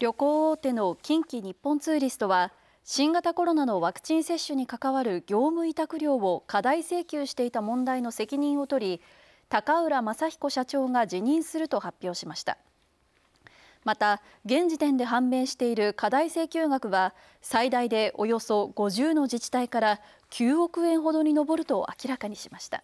旅行大手の近畿日本ツーリストは新型コロナのワクチン接種に関わる業務委託料を過大請求していた問題の責任を取り高浦雅彦社長が辞任すると発表しましたまた現時点で判明している過大請求額は最大でおよそ50の自治体から9億円ほどに上ると明らかにしました。